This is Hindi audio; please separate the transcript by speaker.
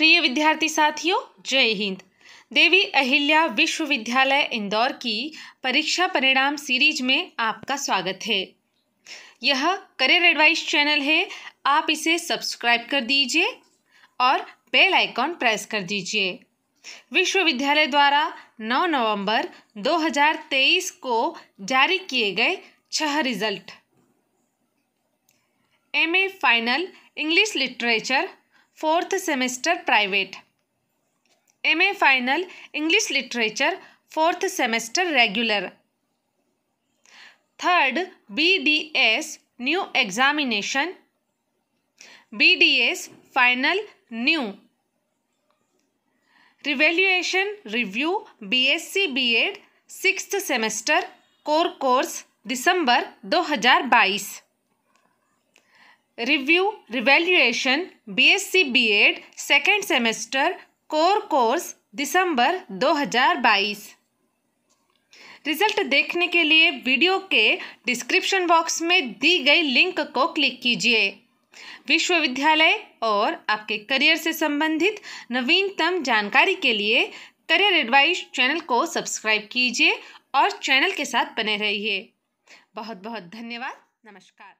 Speaker 1: प्रिय विद्यार्थी साथियों जय हिंद देवी अहिल्या विश्वविद्यालय इंदौर की परीक्षा परिणाम सीरीज में आपका स्वागत है यह करियर एडवाइस चैनल है आप इसे सब्सक्राइब कर दीजिए और बेल आइकॉन प्रेस कर दीजिए विश्वविद्यालय द्वारा 9 नवंबर 2023 को जारी किए गए छह result MA final English literature fourth semester private M A final English literature fourth semester regular third B D S new examination B D S final new revaluation review B S C B Ed six semester core course दिसंबर 2022 review revaluation BSc BEd second semester core course दिसंबर 2022 रिजल्ट देखने के लिए वीडियो के डिस्क्रिप्शन बॉक्स में दी गई लिंक को क्लिक कीजिए विश्वविद्यालय और आपके करियर से संबंधित नवीनतम जानकारी के लिए करियर एडवाइस चैनल को सब्सक्राइब कीजिए और चैनल के साथ बने रहिए बहुत बहुत धन्यवाद नमस्कार